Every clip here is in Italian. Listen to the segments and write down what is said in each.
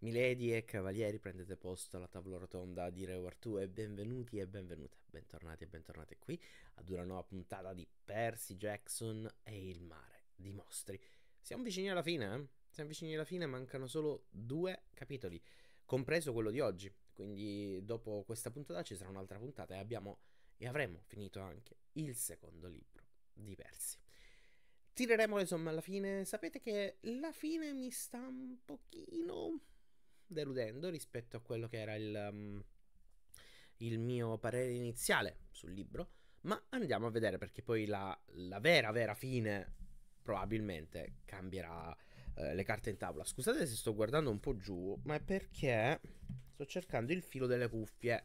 Milady e cavalieri, prendete posto alla tavola rotonda di Re Artù e benvenuti e benvenute, bentornati e bentornate qui ad una nuova puntata di Percy Jackson e il mare di mostri. Siamo vicini alla fine, eh? Siamo vicini alla fine, mancano solo due capitoli, compreso quello di oggi. Quindi dopo questa puntata ci sarà un'altra puntata e abbiamo e avremo finito anche il secondo libro di Percy. Tireremo le somme alla fine. Sapete che la fine mi sta un pochino deludendo rispetto a quello che era il, um, il mio parere iniziale sul libro, ma andiamo a vedere perché poi la, la vera, vera fine probabilmente cambierà eh, le carte in tavola. Scusate se sto guardando un po' giù, ma è perché sto cercando il filo delle cuffie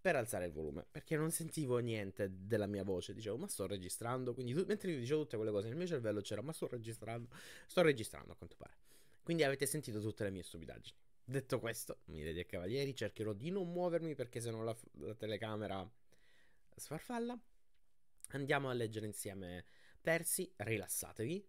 per alzare il volume, perché non sentivo niente della mia voce, dicevo ma sto registrando, quindi tu, mentre io dicevo tutte quelle cose nel mio cervello c'era ma sto registrando, sto registrando a quanto pare. Quindi avete sentito tutte le mie stupidaggini. Detto questo, mi vedi e cavalieri, cercherò di non muovermi perché se no la, la telecamera sfarfalla. Andiamo a leggere insieme Persi, rilassatevi,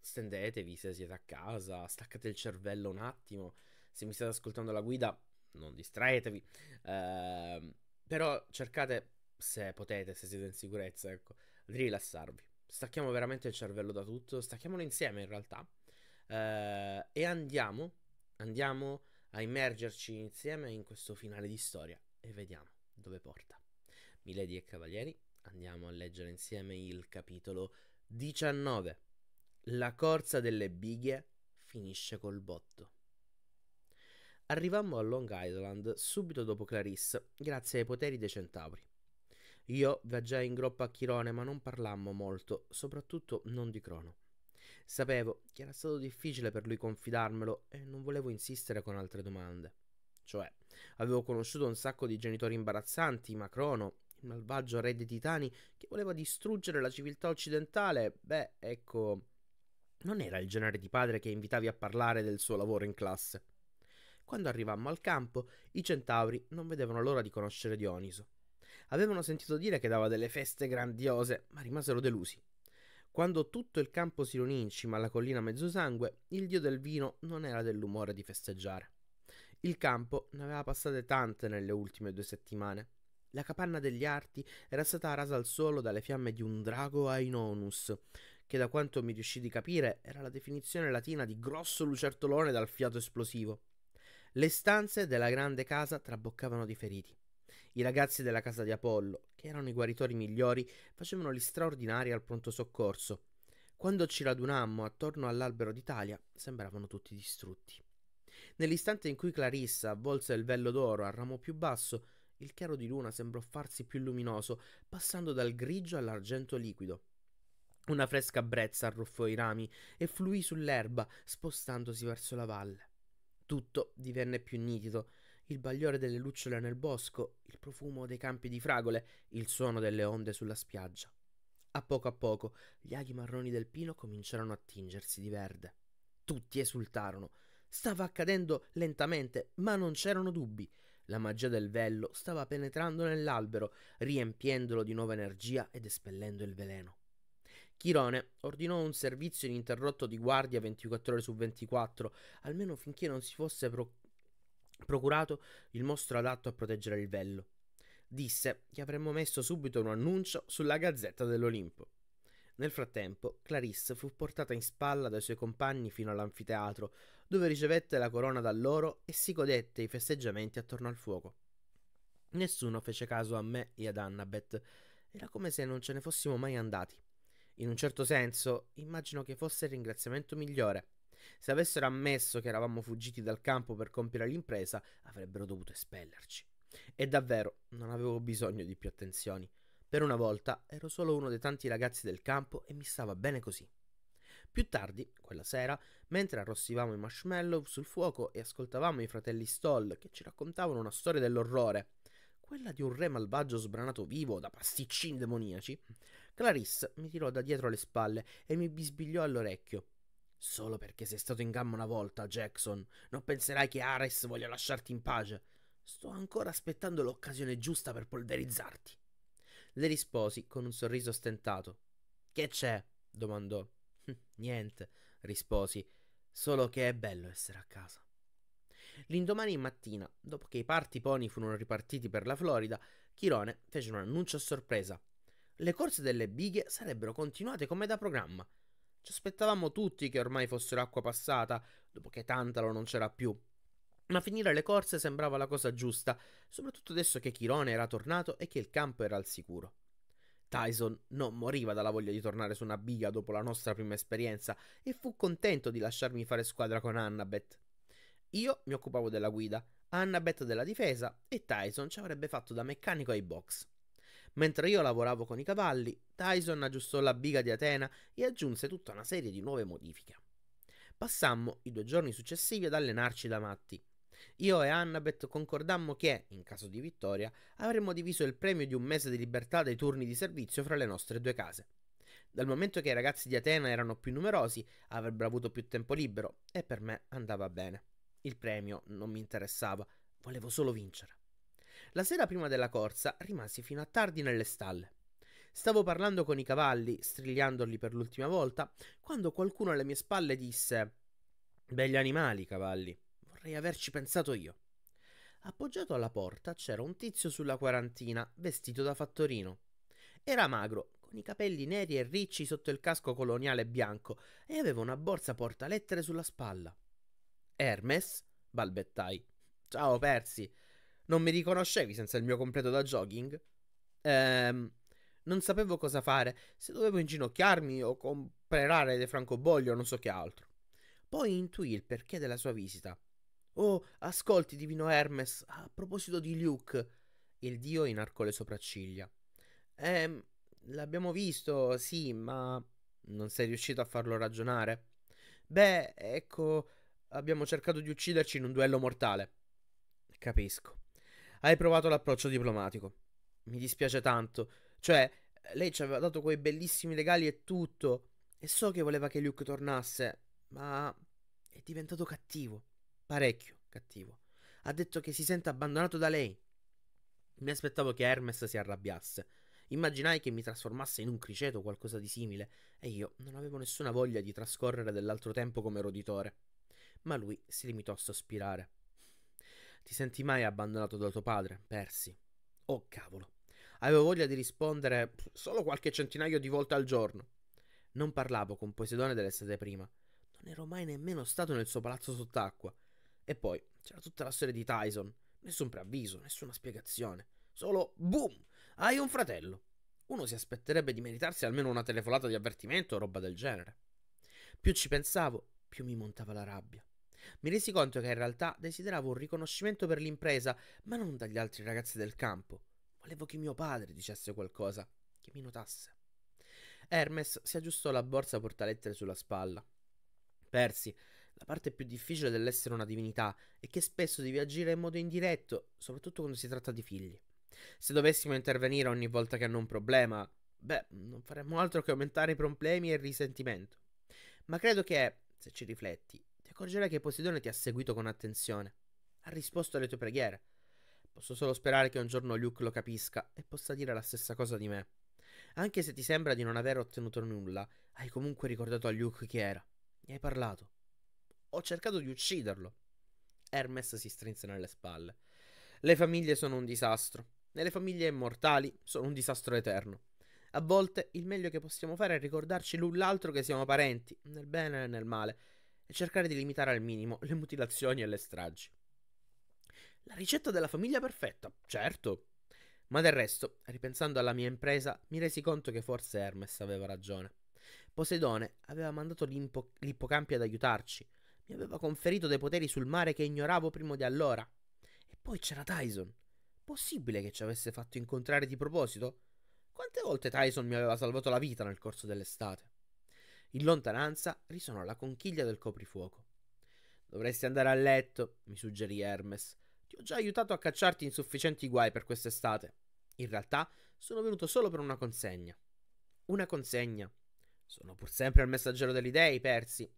stendetevi se siete a casa, staccate il cervello un attimo, se mi state ascoltando la guida non distraetevi, eh, però cercate se potete, se siete in sicurezza, ecco, di rilassarvi. Stacchiamo veramente il cervello da tutto, stacchiamolo insieme in realtà eh, e andiamo Andiamo a immergerci insieme in questo finale di storia e vediamo dove porta. Milady e Cavalieri, andiamo a leggere insieme il capitolo 19. La corsa delle bighe finisce col botto. Arrivammo a Long Island subito dopo Clarisse, grazie ai poteri dei centauri. Io viaggiai in groppa a Chirone, ma non parlammo molto, soprattutto non di Crono. Sapevo che era stato difficile per lui confidarmelo e non volevo insistere con altre domande. Cioè, avevo conosciuto un sacco di genitori imbarazzanti, ma Crono, il malvagio re dei titani che voleva distruggere la civiltà occidentale, beh, ecco, non era il genere di padre che invitavi a parlare del suo lavoro in classe. Quando arrivammo al campo, i centauri non vedevano l'ora di conoscere Dioniso. Avevano sentito dire che dava delle feste grandiose, ma rimasero delusi. Quando tutto il campo si riunì in cima alla collina Mezzosangue, il dio del vino non era dell'umore di festeggiare. Il campo ne aveva passate tante nelle ultime due settimane. La capanna degli arti era stata rasa al suolo dalle fiamme di un drago Ainonus, che da quanto mi riuscì di capire era la definizione latina di grosso lucertolone dal fiato esplosivo. Le stanze della grande casa traboccavano di feriti. I ragazzi della casa di Apollo, che erano i guaritori migliori, facevano gli straordinari al pronto soccorso. Quando ci radunammo attorno all'albero d'Italia, sembravano tutti distrutti. Nell'istante in cui Clarissa avvolse il vello d'oro al ramo più basso, il chiaro di luna sembrò farsi più luminoso, passando dal grigio all'argento liquido. Una fresca brezza arruffò i rami e fluì sull'erba, spostandosi verso la valle. Tutto divenne più nitido, il bagliore delle lucciole nel bosco, il profumo dei campi di fragole, il suono delle onde sulla spiaggia. A poco a poco gli aghi marroni del pino cominciarono a tingersi di verde. Tutti esultarono. Stava accadendo lentamente, ma non c'erano dubbi. La magia del vello stava penetrando nell'albero, riempiendolo di nuova energia ed espellendo il veleno. Chirone ordinò un servizio ininterrotto di guardia 24 ore su 24, almeno finché non si fosse pro- procurato il mostro adatto a proteggere il vello. Disse che avremmo messo subito un annuncio sulla Gazzetta dell'Olimpo. Nel frattempo, Clarisse fu portata in spalla dai suoi compagni fino all'anfiteatro, dove ricevette la corona da loro e si godette i festeggiamenti attorno al fuoco. Nessuno fece caso a me e ad Annabeth. Era come se non ce ne fossimo mai andati. In un certo senso, immagino che fosse il ringraziamento migliore se avessero ammesso che eravamo fuggiti dal campo per compiere l'impresa, avrebbero dovuto espellerci. E davvero non avevo bisogno di più attenzioni. Per una volta ero solo uno dei tanti ragazzi del campo e mi stava bene così. Più tardi, quella sera, mentre arrossivamo i marshmallow sul fuoco e ascoltavamo i fratelli Stoll che ci raccontavano una storia dell'orrore, quella di un re malvagio sbranato vivo da pasticcini demoniaci, Clarisse mi tirò da dietro le spalle e mi bisbigliò all'orecchio. Solo perché sei stato in gamma una volta, Jackson. Non penserai che Ares voglia lasciarti in pace. Sto ancora aspettando l'occasione giusta per polverizzarti. Le risposi con un sorriso stentato. Che c'è? domandò. Hm, niente, risposi. Solo che è bello essere a casa. L'indomani mattina, dopo che i parti pony furono ripartiti per la Florida, Chirone fece un annuncio a sorpresa. Le corse delle bighe sarebbero continuate come da programma ci aspettavamo tutti che ormai fossero acqua passata, dopo che Tantalo non c'era più. Ma finire le corse sembrava la cosa giusta, soprattutto adesso che Chirone era tornato e che il campo era al sicuro. Tyson non moriva dalla voglia di tornare su una biga dopo la nostra prima esperienza e fu contento di lasciarmi fare squadra con Annabeth. Io mi occupavo della guida, Annabeth della difesa e Tyson ci avrebbe fatto da meccanico ai box. Mentre io lavoravo con i cavalli, Tyson aggiustò la biga di Atena e aggiunse tutta una serie di nuove modifiche. Passammo i due giorni successivi ad allenarci da matti. Io e Annabeth concordammo che, in caso di vittoria, avremmo diviso il premio di un mese di libertà dai turni di servizio fra le nostre due case. Dal momento che i ragazzi di Atena erano più numerosi, avrebbero avuto più tempo libero e per me andava bene. Il premio non mi interessava, volevo solo vincere. La sera prima della corsa rimasi fino a tardi nelle stalle. Stavo parlando con i cavalli, strigliandoli per l'ultima volta, quando qualcuno alle mie spalle disse Begli animali, cavalli. Vorrei averci pensato io. Appoggiato alla porta c'era un tizio sulla quarantina, vestito da fattorino. Era magro, con i capelli neri e ricci sotto il casco coloniale bianco, e aveva una borsa portalettere sulla spalla. Hermes? balbettai. Ciao, Persi non mi riconoscevi senza il mio completo da jogging? Ehm, non sapevo cosa fare, se dovevo inginocchiarmi o comprare dei francobolli o non so che altro. Poi intuì il perché della sua visita. Oh, ascolti, divino Hermes, a proposito di Luke. Il dio inarcò le sopracciglia. Ehm, l'abbiamo visto, sì, ma non sei riuscito a farlo ragionare? Beh, ecco, abbiamo cercato di ucciderci in un duello mortale. Capisco hai provato l'approccio diplomatico. Mi dispiace tanto. Cioè, lei ci aveva dato quei bellissimi legali e tutto. E so che voleva che Luke tornasse, ma è diventato cattivo. Parecchio cattivo. Ha detto che si sente abbandonato da lei. Mi aspettavo che Hermes si arrabbiasse. Immaginai che mi trasformasse in un criceto o qualcosa di simile, e io non avevo nessuna voglia di trascorrere dell'altro tempo come roditore. Ma lui si limitò a sospirare. Ti senti mai abbandonato da tuo padre? Persi. Oh cavolo. Avevo voglia di rispondere solo qualche centinaio di volte al giorno. Non parlavo con Poseidone dell'estate prima. Non ero mai nemmeno stato nel suo palazzo sott'acqua. E poi c'era tutta la storia di Tyson. Nessun preavviso, nessuna spiegazione. Solo boom! Hai un fratello. Uno si aspetterebbe di meritarsi almeno una telefonata di avvertimento o roba del genere. Più ci pensavo, più mi montava la rabbia. Mi resi conto che in realtà desideravo un riconoscimento per l'impresa, ma non dagli altri ragazzi del campo. Volevo che mio padre dicesse qualcosa, che mi notasse. Hermes si aggiustò la borsa portalettere sulla spalla. Persi, la parte più difficile dell'essere una divinità è che spesso devi agire in modo indiretto, soprattutto quando si tratta di figli. Se dovessimo intervenire ogni volta che hanno un problema, beh, non faremmo altro che aumentare i problemi e il risentimento. Ma credo che, se ci rifletti, accorgerai che Poseidone ti ha seguito con attenzione. Ha risposto alle tue preghiere. Posso solo sperare che un giorno Luke lo capisca e possa dire la stessa cosa di me. Anche se ti sembra di non aver ottenuto nulla, hai comunque ricordato a Luke chi era. Gli hai parlato. Ho cercato di ucciderlo. Hermes si strinse nelle spalle. Le famiglie sono un disastro. Nelle famiglie immortali sono un disastro eterno. A volte il meglio che possiamo fare è ricordarci l'un l'altro che siamo parenti, nel bene e nel male, e cercare di limitare al minimo le mutilazioni e le stragi. La ricetta della famiglia perfetta, certo. Ma del resto, ripensando alla mia impresa, mi resi conto che forse Hermes aveva ragione. Poseidone aveva mandato l'ippocampi ad aiutarci, mi aveva conferito dei poteri sul mare che ignoravo prima di allora. E poi c'era Tyson. Possibile che ci avesse fatto incontrare di proposito? Quante volte Tyson mi aveva salvato la vita nel corso dell'estate? In lontananza risonò la conchiglia del coprifuoco. Dovresti andare a letto, mi suggerì Hermes. Ti ho già aiutato a cacciarti insufficienti guai per quest'estate. In realtà sono venuto solo per una consegna. Una consegna. Sono pur sempre il messaggero degli dei, Persi.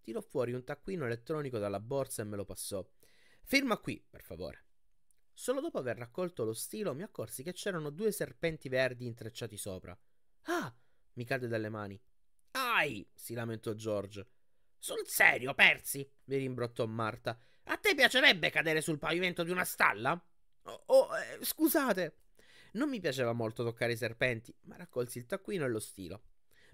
Tirò fuori un taccuino elettronico dalla borsa e me lo passò. Firma qui, per favore. Solo dopo aver raccolto lo stilo mi accorsi che c'erano due serpenti verdi intrecciati sopra. Ah! mi cadde dalle mani fai? si lamentò George. Sul serio, Percy, mi rimbrottò Marta. A te piacerebbe cadere sul pavimento di una stalla? Oh, oh eh, scusate. Non mi piaceva molto toccare i serpenti, ma raccolsi il taccuino e lo stilo.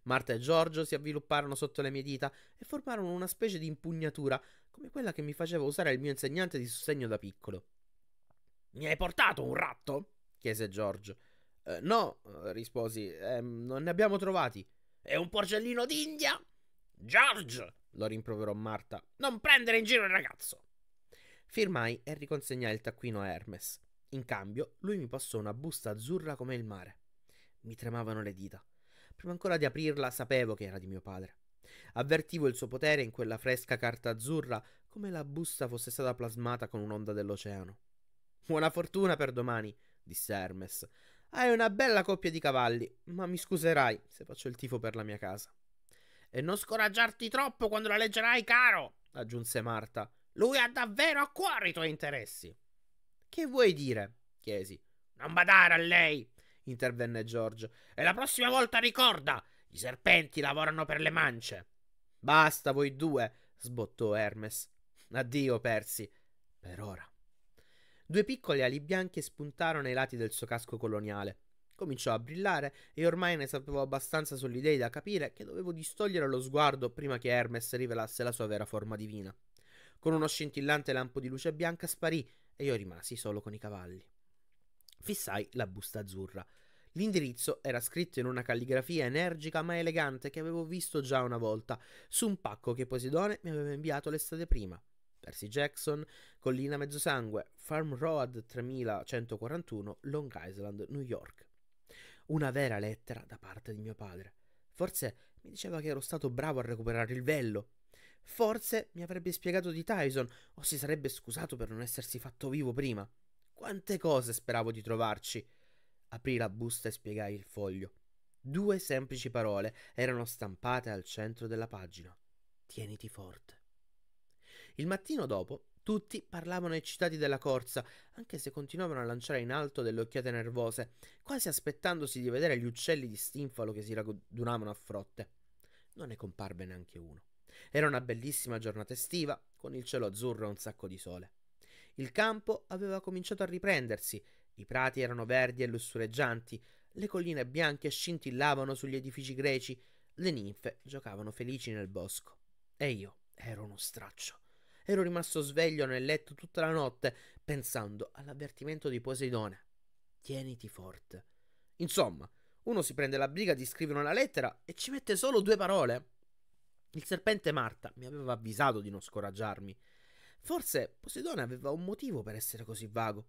Marta e Giorgio si avvilupparono sotto le mie dita e formarono una specie di impugnatura, come quella che mi faceva usare il mio insegnante di sostegno da piccolo. Mi hai portato un ratto? chiese Giorgio. Eh, no, risposi, eh, non ne abbiamo trovati. È un porcellino d'India? George, lo rimproverò Marta, non prendere in giro il ragazzo. Firmai e riconsegnai il taccuino a Hermes. In cambio, lui mi passò una busta azzurra come il mare. Mi tremavano le dita. Prima ancora di aprirla sapevo che era di mio padre. Avvertivo il suo potere in quella fresca carta azzurra come la busta fosse stata plasmata con un'onda dell'oceano. Buona fortuna per domani, disse Hermes. Hai una bella coppia di cavalli, ma mi scuserai se faccio il tifo per la mia casa. E non scoraggiarti troppo quando la leggerai, caro, aggiunse Marta. Lui ha davvero a cuore i tuoi interessi. Che vuoi dire? chiesi. Non badare a lei, intervenne Giorgio. E la prossima volta ricorda, i serpenti lavorano per le mance. Basta voi due, sbottò Hermes. Addio, Persi, per ora. Due piccole ali bianche spuntarono ai lati del suo casco coloniale. Cominciò a brillare e ormai ne sapevo abbastanza sugli dei da capire che dovevo distogliere lo sguardo prima che Hermes rivelasse la sua vera forma divina. Con uno scintillante lampo di luce bianca sparì e io rimasi solo con i cavalli. Fissai la busta azzurra. L'indirizzo era scritto in una calligrafia energica ma elegante che avevo visto già una volta, su un pacco che Posidone mi aveva inviato l'estate prima. Percy Jackson, Collina Mezzosangue, Farm Road 3141, Long Island, New York. Una vera lettera da parte di mio padre. Forse mi diceva che ero stato bravo a recuperare il vello. Forse mi avrebbe spiegato di Tyson o si sarebbe scusato per non essersi fatto vivo prima. Quante cose speravo di trovarci. Aprì la busta e spiegai il foglio. Due semplici parole erano stampate al centro della pagina. Tieniti forte. Il mattino dopo tutti parlavano eccitati della corsa, anche se continuavano a lanciare in alto delle occhiate nervose, quasi aspettandosi di vedere gli uccelli di stinfalo che si radunavano a frotte. Non ne comparve neanche uno. Era una bellissima giornata estiva, con il cielo azzurro e un sacco di sole. Il campo aveva cominciato a riprendersi, i prati erano verdi e lussureggianti, le colline bianche scintillavano sugli edifici greci, le ninfe giocavano felici nel bosco. E io ero uno straccio. Ero rimasto sveglio nel letto tutta la notte, pensando all'avvertimento di Poseidone. Tieniti forte. Insomma, uno si prende la briga di scrivere una lettera e ci mette solo due parole. Il serpente Marta mi aveva avvisato di non scoraggiarmi. Forse Poseidone aveva un motivo per essere così vago.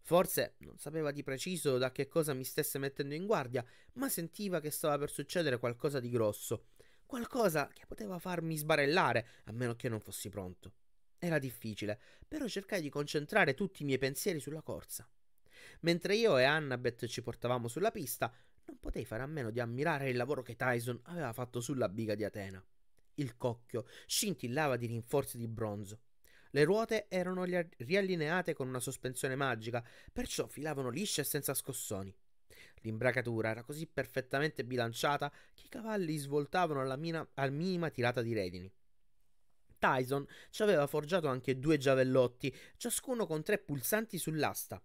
Forse non sapeva di preciso da che cosa mi stesse mettendo in guardia, ma sentiva che stava per succedere qualcosa di grosso, qualcosa che poteva farmi sbarellare, a meno che non fossi pronto. Era difficile, però cercai di concentrare tutti i miei pensieri sulla corsa. Mentre io e Annabeth ci portavamo sulla pista, non potei fare a meno di ammirare il lavoro che Tyson aveva fatto sulla biga di Atena. Il cocchio scintillava di rinforzi di bronzo. Le ruote erano riallineate con una sospensione magica, perciò filavano lisce e senza scossoni. L'imbracatura era così perfettamente bilanciata che i cavalli svoltavano alla, mina, alla minima tirata di redini. Tyson ci aveva forgiato anche due giavellotti, ciascuno con tre pulsanti sull'asta.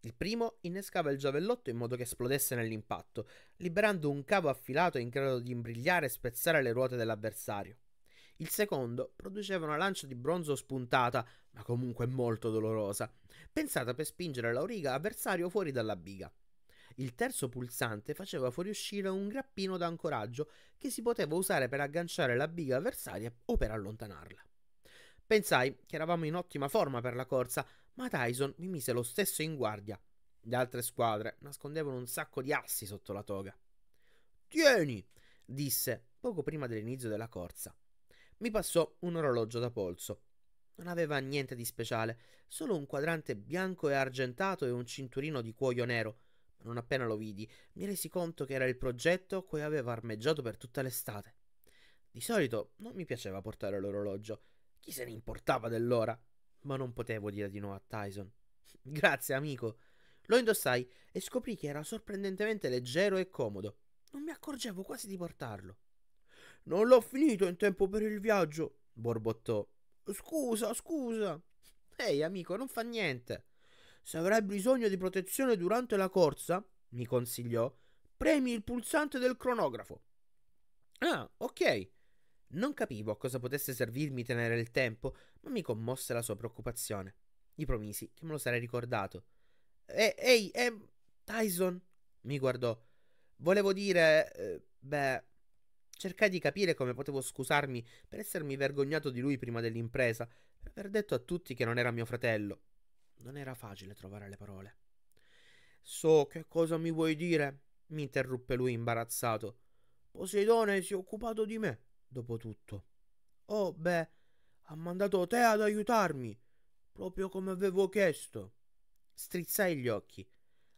Il primo innescava il giavellotto in modo che esplodesse nell'impatto, liberando un cavo affilato in grado di imbrigliare e spezzare le ruote dell'avversario. Il secondo produceva una lancia di bronzo spuntata, ma comunque molto dolorosa, pensata per spingere l'auriga avversario fuori dalla biga. Il terzo pulsante faceva fuoriuscire un grappino d'ancoraggio che si poteva usare per agganciare la biga avversaria o per allontanarla. Pensai che eravamo in ottima forma per la corsa, ma Tyson mi mise lo stesso in guardia. Le altre squadre nascondevano un sacco di assi sotto la toga. Tieni, disse poco prima dell'inizio della corsa. Mi passò un orologio da polso. Non aveva niente di speciale, solo un quadrante bianco e argentato e un cinturino di cuoio nero, non appena lo vidi, mi resi conto che era il progetto cui aveva armeggiato per tutta l'estate. Di solito non mi piaceva portare l'orologio, chi se ne importava dell'ora, ma non potevo dire di no a Tyson. Grazie, amico. Lo indossai e scoprì che era sorprendentemente leggero e comodo. Non mi accorgevo quasi di portarlo. Non l'ho finito in tempo per il viaggio, borbottò. Scusa, scusa. Ehi, amico, non fa niente. Se avrai bisogno di protezione durante la corsa, mi consigliò, premi il pulsante del cronografo. Ah, ok. Non capivo a cosa potesse servirmi tenere il tempo, ma mi commosse la sua preoccupazione. Gli promisi che me lo sarei ricordato. E- ehi, eh, Tyson, mi guardò. Volevo dire, eh, beh, cercai di capire come potevo scusarmi per essermi vergognato di lui prima dell'impresa, per aver detto a tutti che non era mio fratello, non era facile trovare le parole. So che cosa mi vuoi dire, mi interruppe lui imbarazzato. Poseidone si è occupato di me, dopo tutto. Oh, beh, ha mandato te ad aiutarmi, proprio come avevo chiesto. Strizzai gli occhi.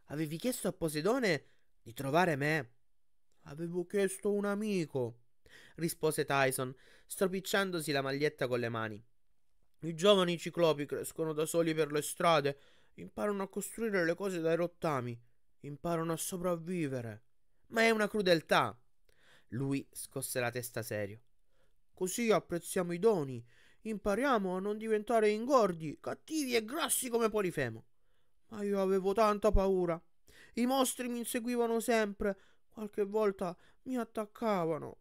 Avevi chiesto a Poseidone di trovare me? Avevo chiesto un amico, rispose Tyson, stropicciandosi la maglietta con le mani. I giovani ciclopi crescono da soli per le strade, imparano a costruire le cose dai rottami, imparano a sopravvivere. Ma è una crudeltà. Lui scosse la testa serio. Così apprezziamo i doni, impariamo a non diventare ingordi, cattivi e grassi come Polifemo. Ma io avevo tanta paura. I mostri mi inseguivano sempre, qualche volta mi attaccavano.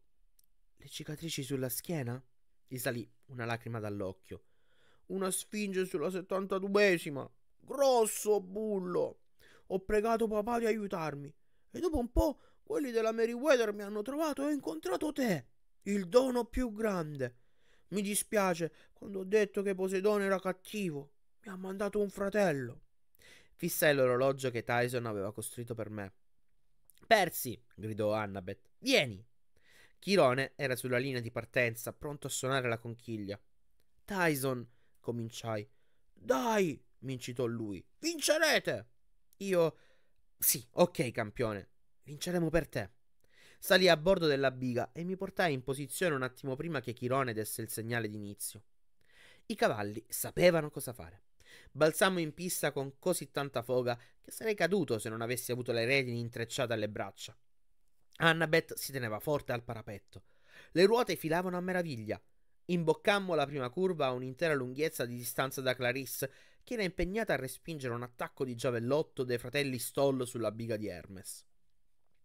Le cicatrici sulla schiena? Gli salì una lacrima dall'occhio una sfinge sulla 72esima. Grosso bullo! Ho pregato papà di aiutarmi e dopo un po' quelli della Meriwether mi hanno trovato e ho incontrato te, il dono più grande. Mi dispiace quando ho detto che Poseidone era cattivo. Mi ha mandato un fratello. Fissai l'orologio che Tyson aveva costruito per me. Persi! gridò Annabeth. Vieni! Chirone era sulla linea di partenza, pronto a suonare la conchiglia. Tyson, cominciai. Dai, mi incitò lui. Vincerete! Io. Sì, ok, campione. Vinceremo per te. Salì a bordo della biga e mi portai in posizione un attimo prima che Chirone desse il segnale d'inizio. I cavalli sapevano cosa fare. Balzammo in pista con così tanta foga che sarei caduto se non avessi avuto le redini intrecciate alle braccia. Annabeth si teneva forte al parapetto. Le ruote filavano a meraviglia Imboccammo la prima curva a un'intera lunghezza di distanza da Clarisse, che era impegnata a respingere un attacco di giavellotto dei fratelli Stoll sulla biga di Hermes.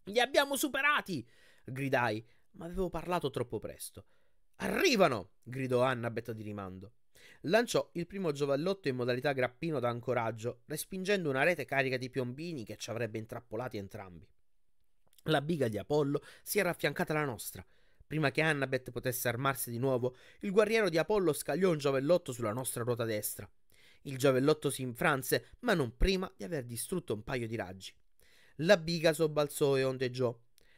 Li abbiamo superati! gridai, ma avevo parlato troppo presto. Arrivano! gridò Anna betta di rimando. Lanciò il primo giovallotto in modalità grappino da ancoraggio, respingendo una rete carica di piombini che ci avrebbe intrappolati entrambi. La biga di Apollo si era affiancata alla nostra. Prima che Annabeth potesse armarsi di nuovo, il guerriero di Apollo scagliò un giavellotto sulla nostra ruota destra. Il giavellotto si infranse, ma non prima di aver distrutto un paio di raggi. La biga sobbalzò e ondeggiò.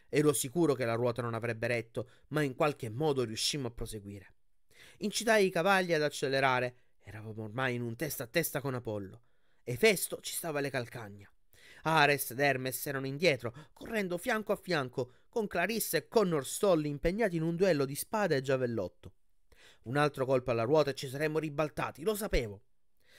Ero sicuro che la ruota non avrebbe retto, ma in qualche modo riuscimmo a proseguire. Incitai i cavalli ad accelerare. Eravamo ormai in un testa a testa con Apollo. Efesto ci stava alle calcagna. Ares ed Hermes erano indietro, correndo fianco a fianco, con Clarisse e Connor Stolli impegnati in un duello di spada e giavellotto. Un altro colpo alla ruota e ci saremmo ribaltati, lo sapevo.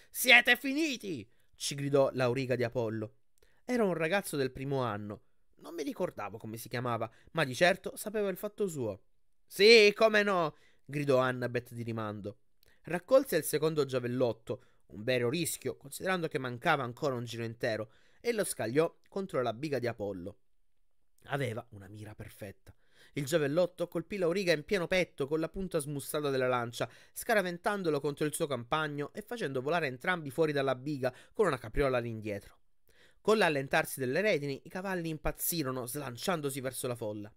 Siete finiti! ci gridò l'auriga di Apollo. Era un ragazzo del primo anno. Non mi ricordavo come si chiamava, ma di certo sapeva il fatto suo. Sì, come no! gridò Annabeth di rimando. Raccolse il secondo giavellotto, un vero rischio, considerando che mancava ancora un giro intero, e lo scagliò contro la biga di Apollo. Aveva una mira perfetta. Il giavellotto colpì Lauriga in pieno petto con la punta smussata della lancia, scaraventandolo contro il suo campagno e facendo volare entrambi fuori dalla biga con una capriola all'indietro. Con l'allentarsi delle retini, i cavalli impazzirono, slanciandosi verso la folla.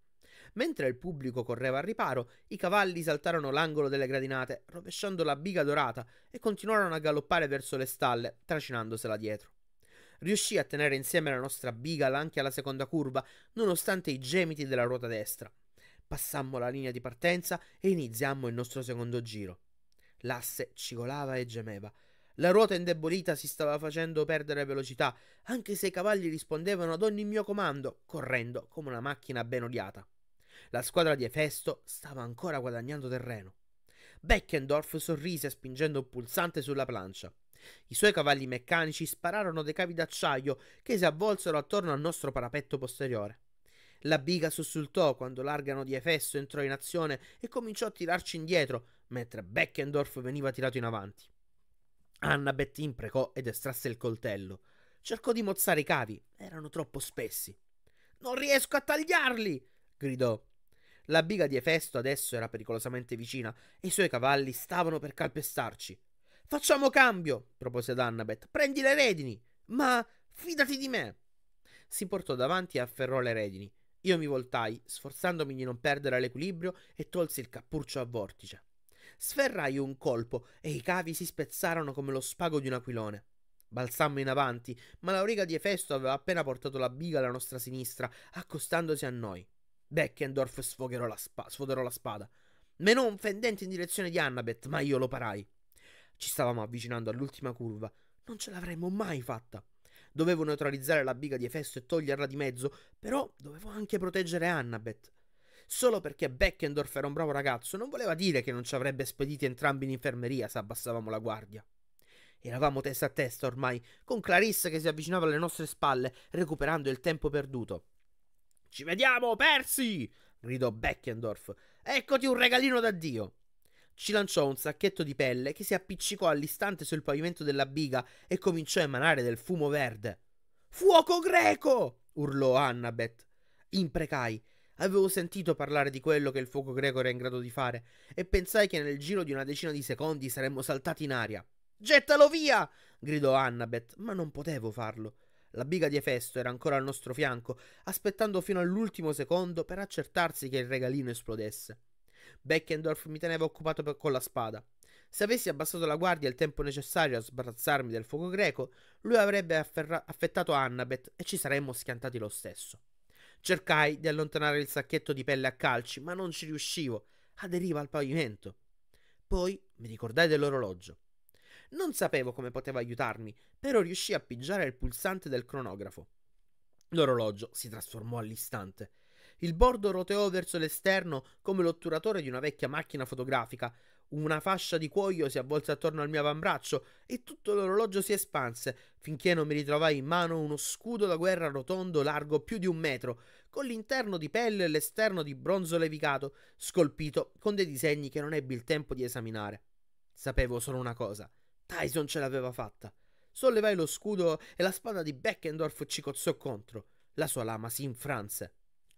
Mentre il pubblico correva al riparo, i cavalli saltarono l'angolo delle gradinate, rovesciando la biga dorata, e continuarono a galoppare verso le stalle, trascinandosela dietro riuscì a tenere insieme la nostra Bigal anche alla seconda curva, nonostante i gemiti della ruota destra. Passammo la linea di partenza e iniziammo il nostro secondo giro. L'asse cigolava e gemeva. La ruota indebolita si stava facendo perdere velocità, anche se i cavalli rispondevano ad ogni mio comando, correndo come una macchina ben odiata. La squadra di Efesto stava ancora guadagnando terreno. Beckendorf sorrise spingendo un pulsante sulla plancia. I suoi cavalli meccanici spararono dei cavi d'acciaio che si avvolsero attorno al nostro parapetto posteriore. La biga sussultò quando l'argano di Efesso entrò in azione e cominciò a tirarci indietro, mentre Beckendorf veniva tirato in avanti. Annabeth imprecò ed estrasse il coltello. Cercò di mozzare i cavi, erano troppo spessi. Non riesco a tagliarli! gridò. La biga di Efesto adesso era pericolosamente vicina e i suoi cavalli stavano per calpestarci. Facciamo cambio, propose ad Annabeth. Prendi le redini. Ma fidati di me. Si portò davanti e afferrò le redini. Io mi voltai, sforzandomi di non perdere l'equilibrio, e tolsi il cappuccio a vortice. Sferrai un colpo e i cavi si spezzarono come lo spago di un aquilone. Balzammo in avanti, ma la riga di Efesto aveva appena portato la biga alla nostra sinistra, accostandosi a noi. Beckendorf sfoderò la, spa- sfoderò la spada. Menò un fendente in direzione di Annabeth, ma io lo parai. Ci stavamo avvicinando all'ultima curva. Non ce l'avremmo mai fatta. Dovevo neutralizzare la biga di Efesto e toglierla di mezzo, però dovevo anche proteggere Annabeth. Solo perché Beckendorf era un bravo ragazzo non voleva dire che non ci avrebbe spediti entrambi in infermeria se abbassavamo la guardia. Eravamo testa a testa ormai, con Clarissa che si avvicinava alle nostre spalle, recuperando il tempo perduto. Ci vediamo, persi! gridò Beckendorf. Eccoti un regalino da Dio! ci lanciò un sacchetto di pelle che si appiccicò all'istante sul pavimento della biga e cominciò a emanare del fumo verde. Fuoco greco! urlò Annabeth. Imprecai. Avevo sentito parlare di quello che il fuoco greco era in grado di fare e pensai che nel giro di una decina di secondi saremmo saltati in aria. Gettalo via! gridò Annabeth, ma non potevo farlo. La biga di Efesto era ancora al nostro fianco, aspettando fino all'ultimo secondo per accertarsi che il regalino esplodesse. Beckendorf mi teneva occupato per, con la spada. Se avessi abbassato la guardia il tempo necessario a sbarazzarmi del fuoco greco, lui avrebbe afferra- affettato Annabeth e ci saremmo schiantati lo stesso. Cercai di allontanare il sacchetto di pelle a calci, ma non ci riuscivo, aderiva al pavimento. Poi mi ricordai dell'orologio. Non sapevo come poteva aiutarmi, però riuscii a pigiare il pulsante del cronografo. L'orologio si trasformò all'istante. Il bordo roteò verso l'esterno come l'otturatore di una vecchia macchina fotografica. Una fascia di cuoio si avvolse attorno al mio avambraccio e tutto l'orologio si espanse finché non mi ritrovai in mano uno scudo da guerra rotondo largo più di un metro, con l'interno di pelle e l'esterno di bronzo levicato, scolpito con dei disegni che non ebbi il tempo di esaminare. Sapevo solo una cosa: Tyson ce l'aveva fatta. Sollevai lo scudo e la spada di Beckendorf ci cozzò contro. La sua lama si infranse.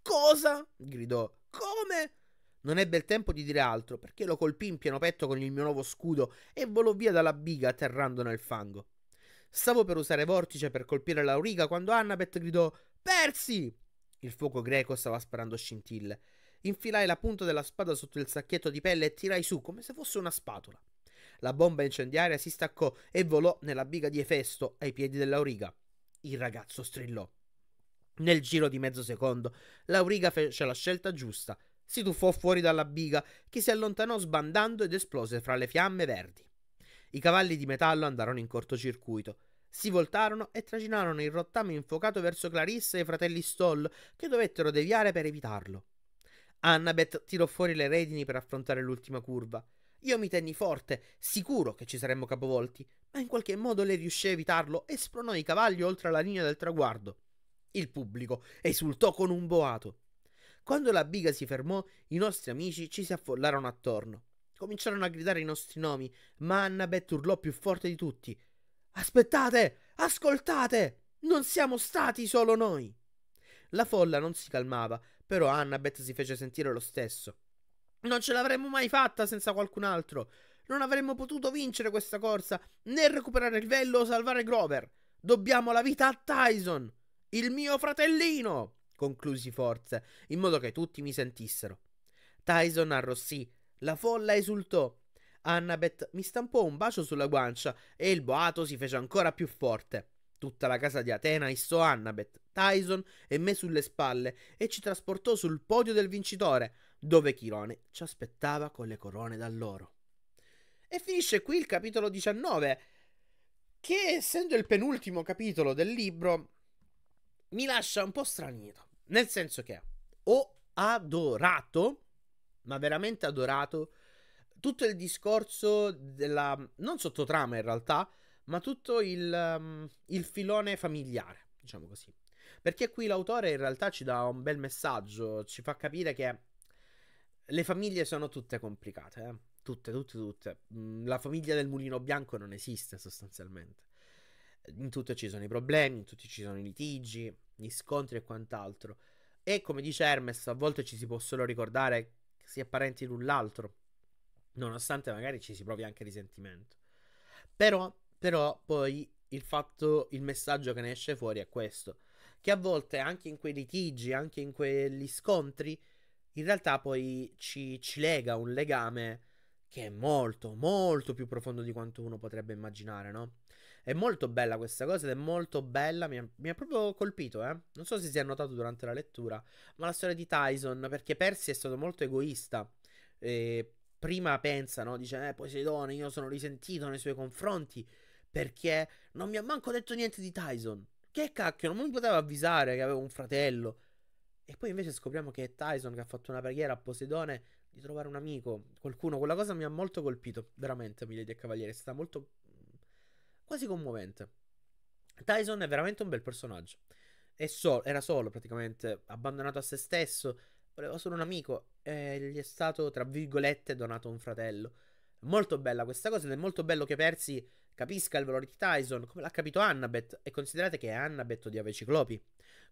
Cosa? gridò. Come? Non ebbe il tempo di dire altro, perché lo colpì in pieno petto con il mio nuovo scudo e volò via dalla biga atterrando nel fango. Stavo per usare vortice per colpire l'auriga quando Annabeth gridò Persi! Il fuoco greco stava sparando scintille. Infilai la punta della spada sotto il sacchetto di pelle e tirai su come se fosse una spatola. La bomba incendiaria si staccò e volò nella biga di Efesto ai piedi della dell'auriga. Il ragazzo strillò. Nel giro di mezzo secondo, Lauriga fece la scelta giusta. Si tuffò fuori dalla biga, che si allontanò sbandando ed esplose fra le fiamme verdi. I cavalli di metallo andarono in cortocircuito. Si voltarono e tracinarono il rottame infuocato verso Clarissa e i fratelli Stoll, che dovettero deviare per evitarlo. Annabeth tirò fuori le redini per affrontare l'ultima curva. Io mi tenni forte, sicuro che ci saremmo capovolti, ma in qualche modo lei riuscì a evitarlo e spronò i cavalli oltre la linea del traguardo. Il pubblico esultò con un boato. Quando la biga si fermò, i nostri amici ci si affollarono attorno. Cominciarono a gridare i nostri nomi, ma Annabeth urlò più forte di tutti. Aspettate! Ascoltate! Non siamo stati solo noi! La folla non si calmava, però Annabeth si fece sentire lo stesso. Non ce l'avremmo mai fatta senza qualcun altro. Non avremmo potuto vincere questa corsa, né recuperare il vello o salvare Grover. Dobbiamo la vita a Tyson. Il mio fratellino! conclusi forte, in modo che tutti mi sentissero. Tyson arrossì, la folla esultò. Annabeth mi stampò un bacio sulla guancia e il boato si fece ancora più forte. Tutta la casa di Atena issò Annabeth, Tyson e me sulle spalle e ci trasportò sul podio del vincitore, dove Chirone ci aspettava con le corone d'alloro. E finisce qui il capitolo 19, che essendo il penultimo capitolo del libro mi lascia un po' stranito. Nel senso che ho adorato, ma veramente adorato, tutto il discorso della... non sottotrama in realtà, ma tutto il, um, il filone familiare, diciamo così. Perché qui l'autore in realtà ci dà un bel messaggio, ci fa capire che le famiglie sono tutte complicate, eh? tutte, tutte, tutte. Mm, la famiglia del mulino bianco non esiste sostanzialmente in tutto ci sono i problemi, in tutto ci sono i litigi, gli scontri e quant'altro. E come dice Hermes, a volte ci si può solo ricordare che si è parenti l'un l'altro, nonostante magari ci si provi anche risentimento. Però, però poi il fatto, il messaggio che ne esce fuori è questo, che a volte anche in quei litigi, anche in quegli scontri, in realtà poi ci, ci lega un legame che è molto, molto più profondo di quanto uno potrebbe immaginare, no? È molto bella questa cosa ed è molto bella, mi ha, proprio colpito, eh? Non so se si è notato durante la lettura, ma la storia di Tyson, perché Percy è stato molto egoista, e prima pensa, no? Dice, eh, Poseidone, io sono risentito nei suoi confronti, perché non mi ha manco detto niente di Tyson. Che cacchio, non mi poteva avvisare che avevo un fratello. E poi invece scopriamo che è Tyson che ha fatto una preghiera a Poseidone di trovare un amico, qualcuno, quella cosa mi ha molto colpito, veramente, Milady e Cavaliere, è stata molto mm, quasi commovente. Tyson è veramente un bel personaggio. So- era solo praticamente, abbandonato a se stesso, voleva solo un amico e gli è stato, tra virgolette, donato un fratello. Molto bella questa cosa ed è molto bello che Percy capisca il valore di Tyson, come l'ha capito Annabeth, e considerate che è Annabeth di Ave ciclopi.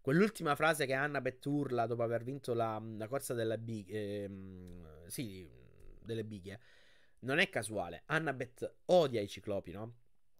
Quell'ultima frase che Annabeth urla dopo aver vinto la, la corsa della big, eh, sì, delle bighe non è casuale. Annabeth odia i ciclopi, no?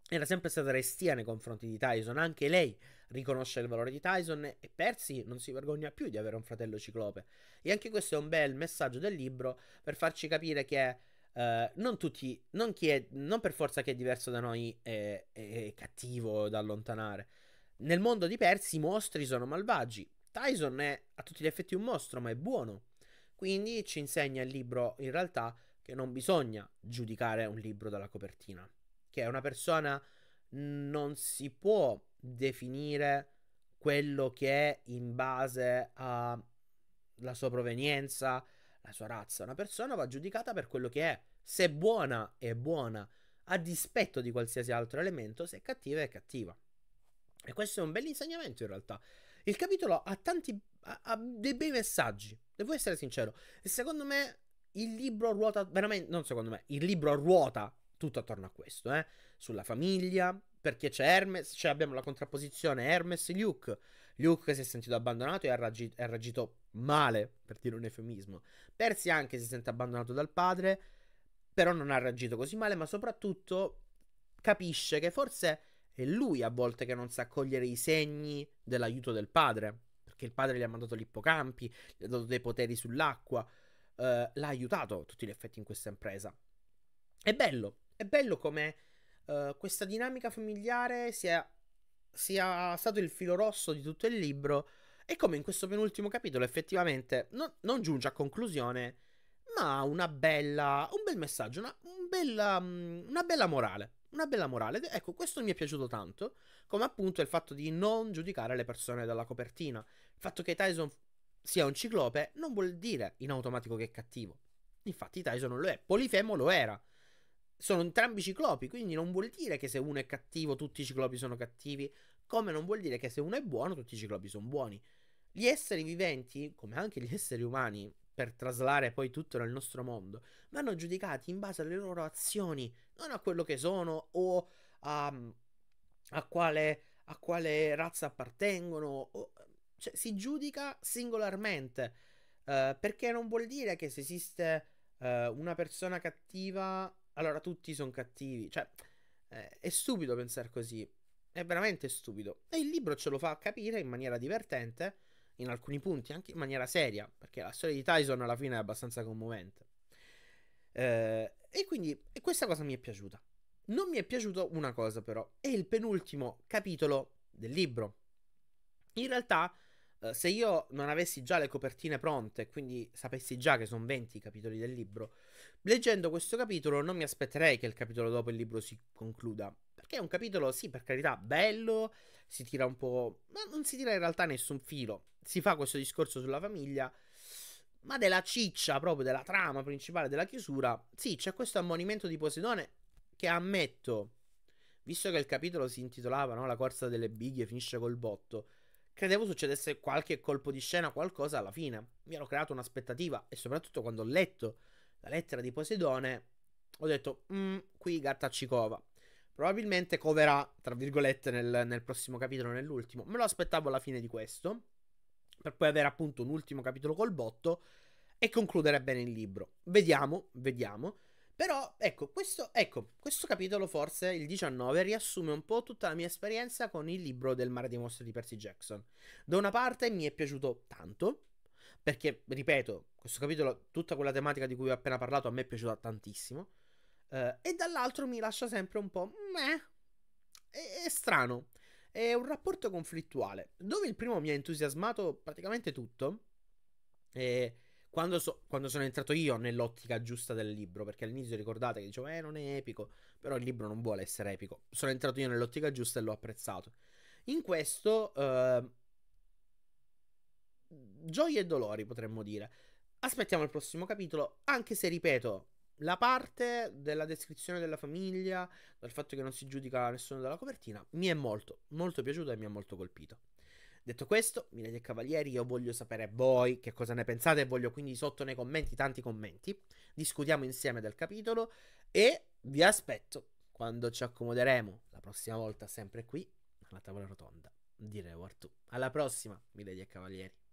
Era sempre stata restia nei confronti di Tyson, anche lei riconosce il valore di Tyson e Percy non si vergogna più di avere un fratello ciclope. E anche questo è un bel messaggio del libro per farci capire che eh, non tutti, non, chi è, non per forza chi è diverso da noi è, è cattivo da allontanare. Nel mondo di Persi i mostri sono malvagi. Tyson è a tutti gli effetti un mostro, ma è buono. Quindi ci insegna il libro in realtà che non bisogna giudicare un libro dalla copertina, che una persona non si può definire quello che è in base alla sua provenienza, la sua razza. Una persona va giudicata per quello che è. Se buona, è buona, a dispetto di qualsiasi altro elemento, se è cattiva, è cattiva. E questo è un bel insegnamento in realtà. Il capitolo ha tanti ha, ha dei bei messaggi, devo essere sincero. E secondo me il libro ruota veramente non secondo me, il libro ruota tutto attorno a questo, eh? Sulla famiglia, perché c'è Hermes, cioè abbiamo la contrapposizione Hermes Luke. Luke si è sentito abbandonato e ha, raggi- ha reagito male, per dire un eufemismo. Percy anche si sente abbandonato dal padre, però non ha reagito così male, ma soprattutto capisce che forse è lui a volte che non sa cogliere i segni dell'aiuto del padre, perché il padre gli ha mandato l'ippocampi, gli ha dato dei poteri sull'acqua, eh, l'ha aiutato a tutti gli effetti in questa impresa. È bello, è bello come eh, questa dinamica familiare sia, sia, stato il filo rosso di tutto il libro e come in questo penultimo capitolo effettivamente non, non giunge a conclusione, ma una bella, un bel messaggio, una, un bella, mm, una bella morale una bella morale. Ecco, questo mi è piaciuto tanto, come appunto il fatto di non giudicare le persone dalla copertina. Il fatto che Tyson sia un ciclope non vuol dire in automatico che è cattivo. Infatti Tyson non lo è, Polifemo lo era. Sono entrambi ciclopi, quindi non vuol dire che se uno è cattivo tutti i ciclopi sono cattivi, come non vuol dire che se uno è buono tutti i ciclopi sono buoni. Gli esseri viventi, come anche gli esseri umani, per traslare poi tutto nel nostro mondo, vanno giudicati in base alle loro azioni, non a quello che sono o a, mm, a, quale, a quale, razza appartengono. O, cioè, si giudica singolarmente, eh, perché non vuol dire che se esiste eh, una persona cattiva, allora tutti sono cattivi. Cioè, eh, è stupido pensare così, è veramente stupido. E il libro ce lo fa capire in maniera divertente in alcuni punti, anche in maniera seria, perché la storia di Tyson alla fine è abbastanza commovente. Eh, e quindi e questa cosa mi è piaciuta. Non mi è piaciuta una cosa però, è il penultimo capitolo del libro. In realtà, eh, se io non avessi già le copertine pronte, quindi sapessi già che sono 20 i capitoli del libro, leggendo questo capitolo non mi aspetterei che il capitolo dopo il libro si concluda. Perché è un capitolo, sì, per carità, bello, si tira un po'... ma non si tira in realtà nessun filo. Si fa questo discorso sulla famiglia, ma della ciccia, proprio della trama principale della chiusura, sì, c'è questo ammonimento di Poseidone che ammetto, visto che il capitolo si intitolava, no, La corsa delle bighe finisce col botto, credevo succedesse qualche colpo di scena, qualcosa alla fine. Mi ero creato un'aspettativa e soprattutto quando ho letto la lettera di Poseidone ho detto, mm, qui gatta ci cova. Probabilmente coverà, tra virgolette, nel, nel prossimo capitolo, nell'ultimo. Me lo aspettavo alla fine di questo, per poi avere appunto un ultimo capitolo col botto e concludere bene il libro. Vediamo, vediamo. Però, ecco questo, ecco, questo capitolo forse, il 19, riassume un po' tutta la mia esperienza con il libro del mare dei mostri di Percy Jackson. Da una parte mi è piaciuto tanto, perché, ripeto, questo capitolo, tutta quella tematica di cui ho appena parlato, a me è piaciuta tantissimo. Uh, e dall'altro mi lascia sempre un po'. Meh. È, è strano. È un rapporto conflittuale. Dove il primo mi ha entusiasmato praticamente tutto. E quando, so, quando, sono entrato io nell'ottica giusta del libro, perché all'inizio ricordate che dicevo, eh, non è epico, però il libro non vuole essere epico. Sono entrato io nell'ottica giusta e l'ho apprezzato. In questo, uh, eh, gioie e dolori potremmo dire. Aspettiamo il prossimo capitolo, anche se ripeto, la parte della descrizione della famiglia, dal fatto che non si giudica nessuno dalla copertina, mi è molto, molto piaciuta e mi ha molto colpito. Detto questo, Milady e Cavalieri, io voglio sapere voi che cosa ne pensate e voglio quindi sotto nei commenti tanti commenti. Discutiamo insieme del capitolo e vi aspetto quando ci accomoderemo la prossima volta sempre qui alla tavola rotonda di Reward 2. Alla prossima, Milady e Cavalieri.